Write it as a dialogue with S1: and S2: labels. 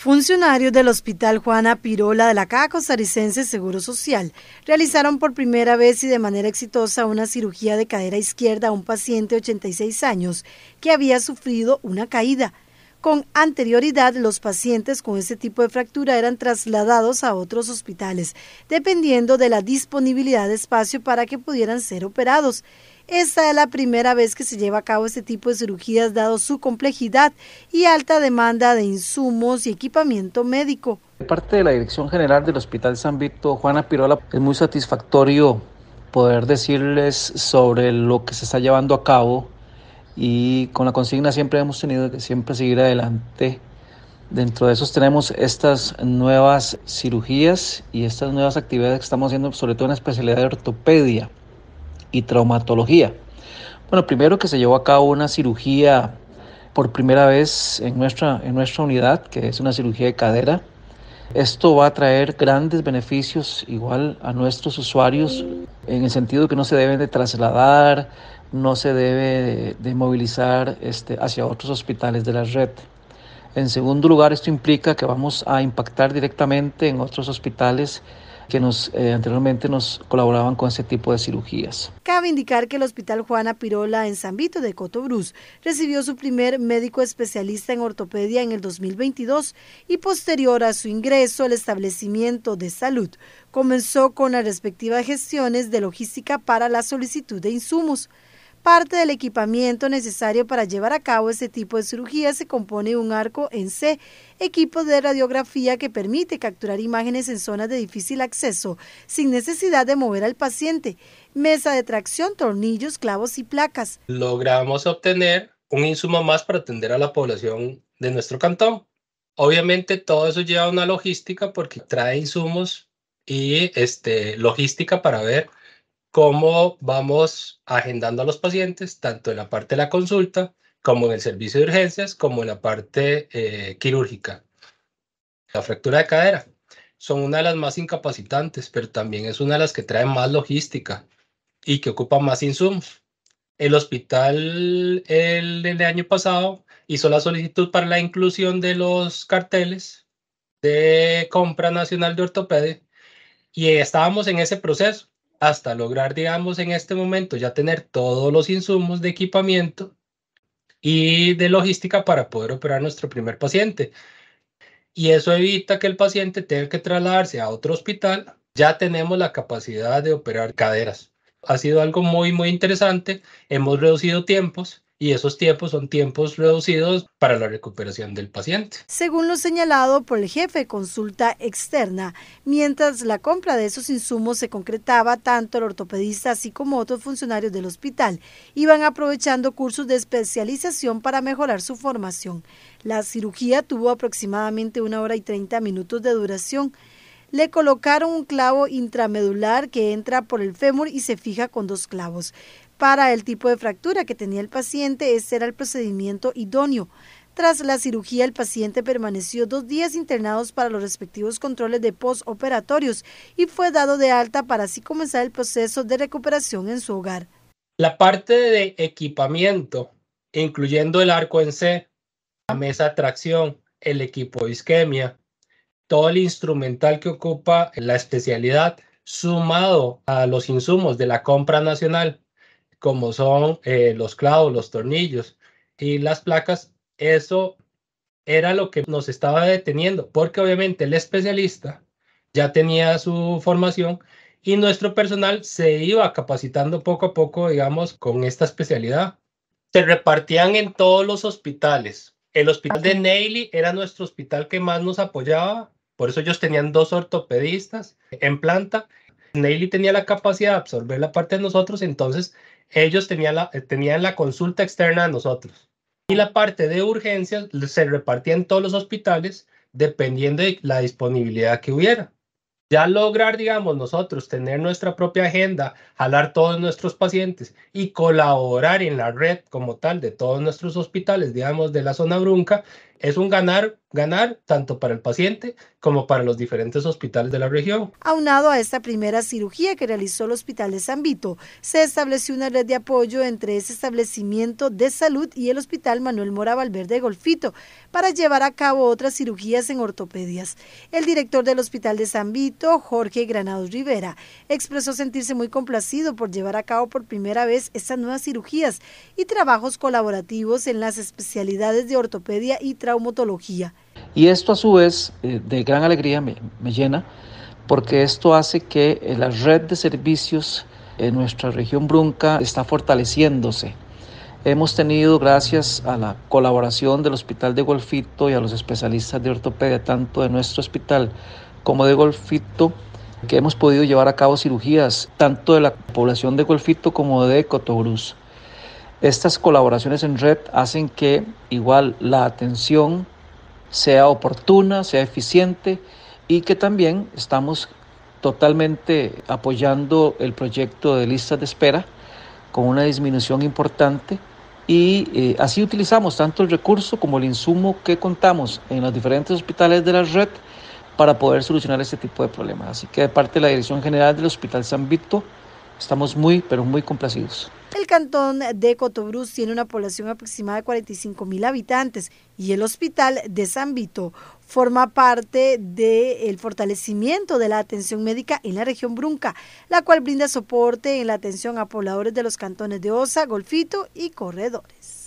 S1: Funcionarios del Hospital Juana Pirola de la Caja Costaricense Seguro Social realizaron por primera vez y de manera exitosa una cirugía de cadera izquierda a un paciente de 86 años que había sufrido una caída con anterioridad, los pacientes con este tipo de fractura eran trasladados a otros hospitales, dependiendo de la disponibilidad de espacio para que pudieran ser operados. Esta es la primera vez que se lleva a cabo este tipo de cirugías dado su complejidad y alta demanda de insumos y equipamiento médico.
S2: De parte de la Dirección General del Hospital San Vito, Juana Pirola, es muy satisfactorio poder decirles sobre lo que se está llevando a cabo y con la consigna siempre hemos tenido que siempre seguir adelante. Dentro de esos tenemos estas nuevas cirugías y estas nuevas actividades que estamos haciendo, sobre todo en la especialidad de ortopedia y traumatología. Bueno, primero que se llevó a cabo una cirugía por primera vez en nuestra, en nuestra unidad, que es una cirugía de cadera. Esto va a traer grandes beneficios igual a nuestros usuarios en el sentido que no se deben de trasladar, no se debe de, movilizar este, hacia otros hospitales de la red. En segundo lugar, esto implica que vamos a impactar directamente en otros hospitales que nos, eh, anteriormente nos colaboraban con ese tipo de cirugías.
S1: Cabe indicar que el Hospital Juana Pirola en San Vito de Cotobruz recibió su primer médico especialista en ortopedia en el 2022 y posterior a su ingreso al establecimiento de salud comenzó con las respectivas gestiones de logística para la solicitud de insumos. Parte del equipamiento necesario para llevar a cabo este tipo de cirugía se compone de un arco en C, equipo de radiografía que permite capturar imágenes en zonas de difícil acceso sin necesidad de mover al paciente, mesa de tracción, tornillos, clavos y placas.
S3: Logramos obtener un insumo más para atender a la población de nuestro cantón. Obviamente todo eso lleva una logística porque trae insumos y este, logística para ver cómo vamos agendando a los pacientes, tanto en la parte de la consulta, como en el servicio de urgencias, como en la parte eh, quirúrgica. La fractura de cadera son una de las más incapacitantes, pero también es una de las que trae más logística y que ocupa más insumos. El hospital el, el año pasado hizo la solicitud para la inclusión de los carteles de compra nacional de ortopedia y estábamos en ese proceso hasta lograr, digamos, en este momento ya tener todos los insumos de equipamiento y de logística para poder operar nuestro primer paciente. Y eso evita que el paciente tenga que trasladarse a otro hospital. Ya tenemos la capacidad de operar caderas. Ha sido algo muy, muy interesante. Hemos reducido tiempos y esos tiempos son tiempos reducidos para la recuperación del paciente.
S1: Según lo señalado por el jefe de consulta externa, mientras la compra de esos insumos se concretaba, tanto el ortopedista así como otros funcionarios del hospital iban aprovechando cursos de especialización para mejorar su formación. La cirugía tuvo aproximadamente una hora y 30 minutos de duración le colocaron un clavo intramedular que entra por el fémur y se fija con dos clavos. Para el tipo de fractura que tenía el paciente, ese era el procedimiento idóneo. Tras la cirugía, el paciente permaneció dos días internados para los respectivos controles de postoperatorios y fue dado de alta para así comenzar el proceso de recuperación en su hogar.
S3: La parte de equipamiento, incluyendo el arco en C, la mesa de tracción, el equipo de isquemia, todo el instrumental que ocupa la especialidad, sumado a los insumos de la compra nacional, como son eh, los clavos, los tornillos y las placas, eso era lo que nos estaba deteniendo, porque obviamente el especialista ya tenía su formación y nuestro personal se iba capacitando poco a poco, digamos, con esta especialidad. Se repartían en todos los hospitales. El hospital de Neily era nuestro hospital que más nos apoyaba, por eso ellos tenían dos ortopedistas en planta. Neily tenía la capacidad de absorber la parte de nosotros, entonces ellos tenían la, eh, tenían la consulta externa a nosotros. Y la parte de urgencias se repartía en todos los hospitales dependiendo de la disponibilidad que hubiera. Ya lograr, digamos, nosotros tener nuestra propia agenda, jalar todos nuestros pacientes y colaborar en la red como tal de todos nuestros hospitales, digamos, de la zona brunca, es un ganar, ganar tanto para el paciente como para los diferentes hospitales de la región.
S1: Aunado a esta primera cirugía que realizó el Hospital de San Vito, se estableció una red de apoyo entre ese establecimiento de salud y el Hospital Manuel Mora Valverde Golfito para llevar a cabo otras cirugías en ortopedias. El director del Hospital de San Vito, Jorge Granados Rivera, expresó sentirse muy complacido por llevar a cabo por primera vez estas nuevas cirugías y trabajos colaborativos en las especialidades de ortopedia y
S2: y esto a su vez, eh, de gran alegría me, llena, porque esto hace que eh, la red de servicios en nuestra región Brunca está fortaleciéndose. Hemos tenido, gracias a la colaboración del Hospital de Golfito y a los especialistas de ortopedia, tanto de nuestro hospital como de Golfito, que hemos podido llevar a cabo cirugías tanto de la población de Golfito como de Cotogruz. Estas colaboraciones en red hacen que igual la atención sea oportuna, sea eficiente y que también estamos totalmente apoyando el proyecto de listas de espera con una disminución importante y eh, así utilizamos tanto el recurso como el insumo que contamos en los diferentes hospitales de la red para poder solucionar este tipo de problemas. Así que de parte de la Dirección General del Hospital San Víctor, Estamos muy, pero muy complacidos.
S1: El cantón de Cotobruz tiene una población aproximada de 45 mil habitantes y el hospital de San Vito forma parte del fortalecimiento de la atención médica en la región Brunca, la cual brinda soporte en la atención a pobladores de los cantones de Osa, Golfito y Corredores.